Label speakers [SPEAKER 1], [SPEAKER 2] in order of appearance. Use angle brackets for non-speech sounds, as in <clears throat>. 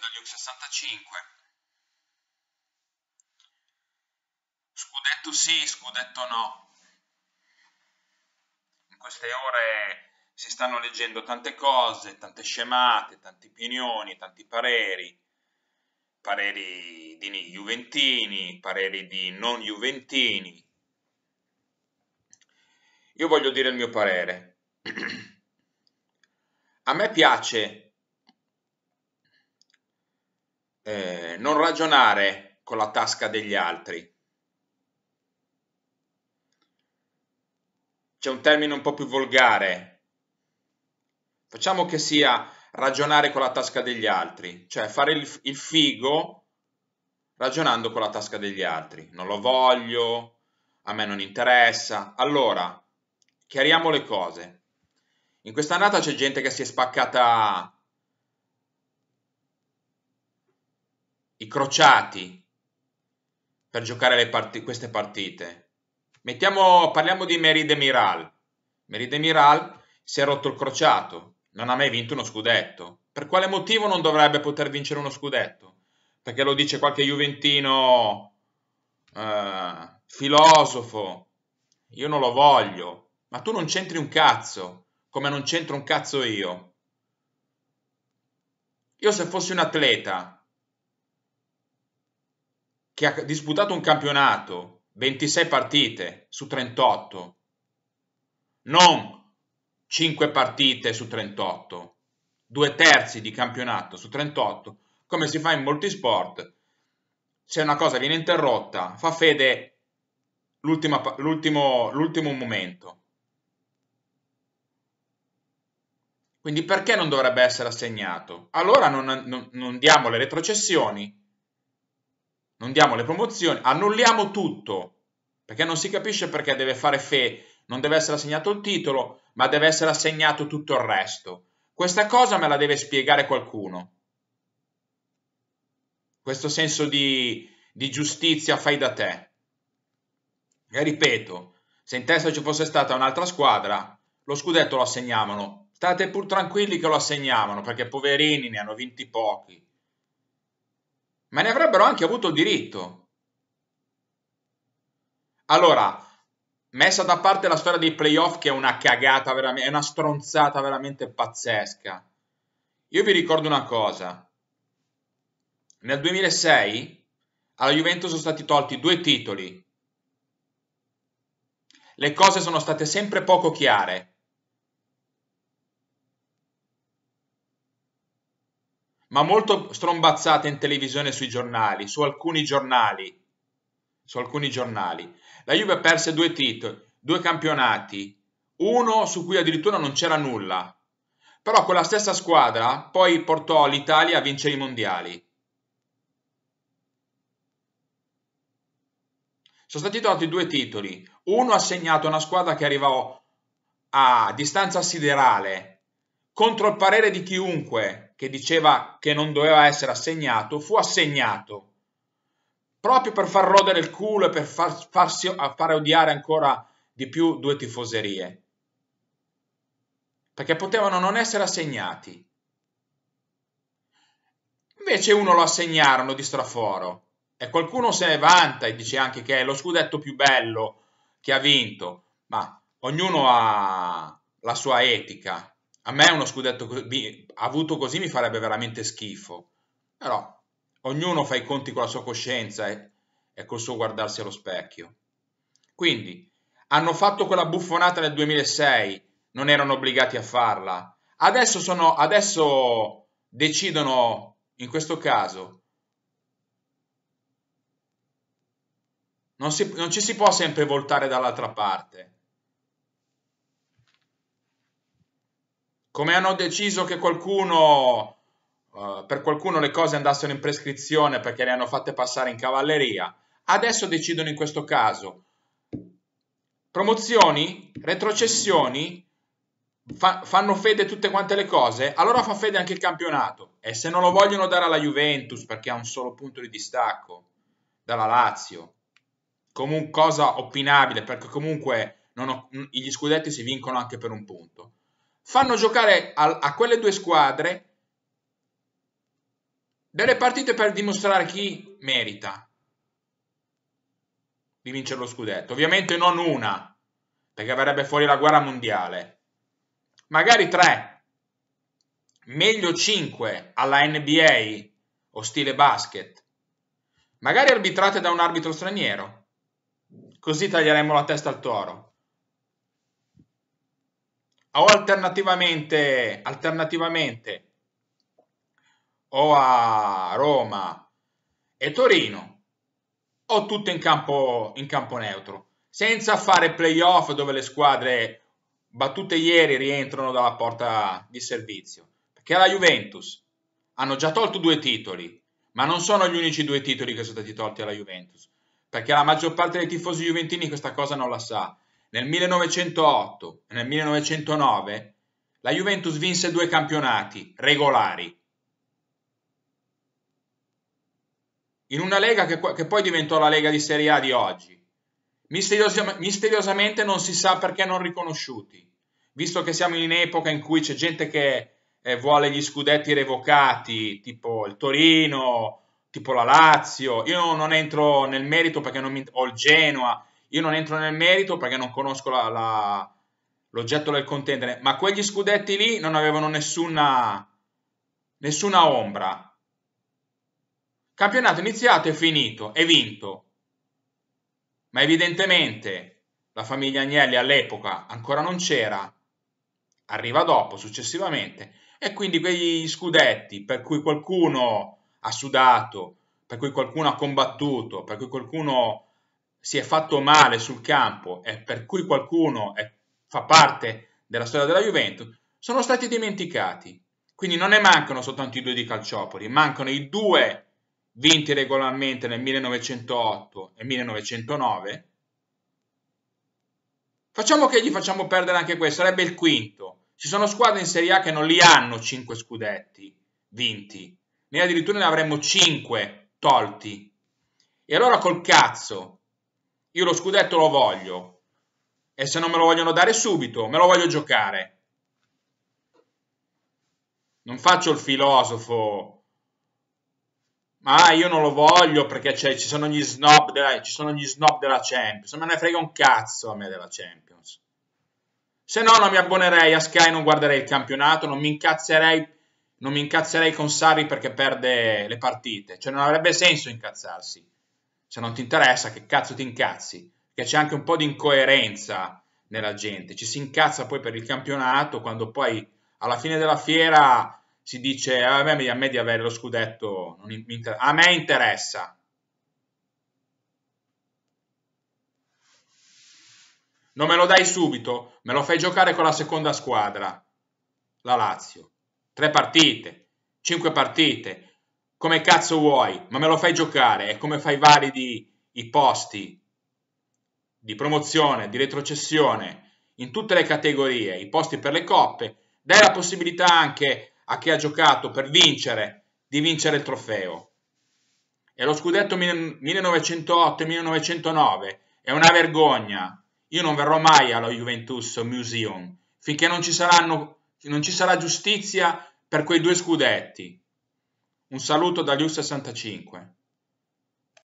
[SPEAKER 1] dagli U65. Scudetto sì, scudetto no. In queste ore si stanno leggendo tante cose, tante scemate, tanti opinioni, tanti pareri, pareri di Juventini, pareri di non Juventini. Io voglio dire il mio parere. <clears throat> A me piace eh, non ragionare con la tasca degli altri. C'è un termine un po' più volgare. Facciamo che sia ragionare con la tasca degli altri, cioè fare il, il figo ragionando con la tasca degli altri. Non lo voglio, a me non interessa. Allora, chiariamo le cose. In questa quest'annata c'è gente che si è spaccata i crociati per giocare part- queste partite. Mettiamo, parliamo di Meride Miral. Meride Miral si è rotto il crociato, non ha mai vinto uno scudetto. Per quale motivo non dovrebbe poter vincere uno scudetto? Perché lo dice qualche juventino eh, filosofo. Io non lo voglio. Ma tu non c'entri un cazzo, come non c'entro un cazzo io. Io se fossi un atleta che ha disputato un campionato, 26 partite su 38, non 5 partite su 38, due terzi di campionato su 38, come si fa in molti sport, se una cosa viene interrotta, fa fede l'ultimo momento. Quindi perché non dovrebbe essere assegnato? Allora non, non, non diamo le retrocessioni non diamo le promozioni, annulliamo tutto, perché non si capisce perché deve fare fe, non deve essere assegnato il titolo, ma deve essere assegnato tutto il resto. Questa cosa me la deve spiegare qualcuno. Questo senso di, di giustizia fai da te. E ripeto, se in testa ci fosse stata un'altra squadra, lo scudetto lo assegnavano. State pur tranquilli che lo assegnavano, perché poverini ne hanno vinti pochi ma ne avrebbero anche avuto il diritto. Allora, messa da parte la storia dei playoff che è una cagata veramente, è una stronzata veramente pazzesca. Io vi ricordo una cosa. Nel 2006 alla Juventus sono stati tolti due titoli. Le cose sono state sempre poco chiare. ma molto strombazzate in televisione sui giornali, su alcuni giornali. Su alcuni giornali. La Juve perse due titoli, due campionati, uno su cui addirittura non c'era nulla. Però quella stessa squadra poi portò l'Italia a vincere i mondiali. Sono stati tolti due titoli, uno assegnato a una squadra che arrivò a distanza siderale, contro il parere di chiunque, che diceva che non doveva essere assegnato, fu assegnato proprio per far rodere il culo e per far, farsi, fare odiare ancora di più due tifoserie. Perché potevano non essere assegnati. Invece uno lo assegnarono di straforo e qualcuno se ne vanta e dice anche che è lo scudetto più bello che ha vinto, ma ognuno ha la sua etica a me uno scudetto così, avuto così mi farebbe veramente schifo. Però ognuno fa i conti con la sua coscienza e, e col suo guardarsi allo specchio. Quindi, hanno fatto quella buffonata nel 2006, non erano obbligati a farla. Adesso, sono, adesso decidono, in questo caso, non, si, non ci si può sempre voltare dall'altra parte. come hanno deciso che qualcuno, eh, per qualcuno le cose andassero in prescrizione perché le hanno fatte passare in cavalleria, adesso decidono in questo caso. Promozioni, retrocessioni, fa, fanno fede tutte quante le cose, allora fa fede anche il campionato. E se non lo vogliono dare alla Juventus perché ha un solo punto di distacco dalla Lazio, comunque cosa opinabile perché comunque ho, gli scudetti si vincono anche per un punto fanno giocare a, a quelle due squadre delle partite per dimostrare chi merita di vincere lo scudetto. Ovviamente non una, perché verrebbe fuori la guerra mondiale. Magari tre, meglio cinque alla NBA o stile basket. Magari arbitrate da un arbitro straniero. Così taglieremo la testa al toro o alternativamente, alternativamente o a Roma e Torino o tutto in campo, in campo neutro senza fare playoff dove le squadre battute ieri rientrano dalla porta di servizio perché la Juventus hanno già tolto due titoli ma non sono gli unici due titoli che sono stati tolti alla Juventus perché la maggior parte dei tifosi juventini questa cosa non la sa nel 1908 e nel 1909 la Juventus vinse due campionati regolari. In una lega che, che poi diventò la lega di Serie A di oggi. Misterios misteriosamente non si sa perché non riconosciuti, visto che siamo in epoca in cui c'è gente che eh, vuole gli scudetti revocati, tipo il Torino, tipo la Lazio. Io non entro nel merito perché non mi... o il Genoa, io non entro nel merito perché non conosco la, la, l'oggetto del contendere, ma quegli scudetti lì non avevano nessuna, nessuna ombra. Campionato iniziato e finito, e vinto. Ma evidentemente la famiglia Agnelli all'epoca ancora non c'era, arriva dopo, successivamente, e quindi quegli scudetti per cui qualcuno ha sudato, per cui qualcuno ha combattuto, per cui qualcuno si è fatto male sul campo e per cui qualcuno è, fa parte della storia della Juventus, sono stati dimenticati. Quindi non ne mancano soltanto i due di Calciopoli, mancano i due vinti regolarmente nel 1908 e 1909. Facciamo che gli facciamo perdere anche questo, sarebbe il quinto. Ci sono squadre in Serie A che non li hanno 5 scudetti vinti, ne addirittura ne avremmo 5 tolti. E allora col cazzo io lo scudetto lo voglio. E se non me lo vogliono dare subito, me lo voglio giocare. Non faccio il filosofo. Ma io non lo voglio perché ci sono, della, ci, sono gli snob della, Champions. me ne frega un cazzo a me della Champions. Se no non mi abbonerei a Sky, non guarderei il campionato, non mi incazzerei, non mi incazzerei con Sari perché perde le partite. Cioè non avrebbe senso incazzarsi se non ti interessa che cazzo ti incazzi, perché c'è anche un po' di incoerenza nella gente, ci si incazza poi per il campionato quando poi alla fine della fiera si dice eh, a me, a me di avere lo scudetto, inter- a me interessa. Non me lo dai subito, me lo fai giocare con la seconda squadra, la Lazio. Tre partite, cinque partite, come cazzo vuoi, ma me lo fai giocare, e come fai validi i posti di promozione, di retrocessione, in tutte le categorie, i posti per le coppe, dai la possibilità anche a chi ha giocato per vincere, di vincere il trofeo. E lo scudetto 1908-1909 è una vergogna. Io non verrò mai allo Juventus Museum finché non ci, saranno, non ci sarà giustizia per quei due scudetti. Un saluto dagli u 65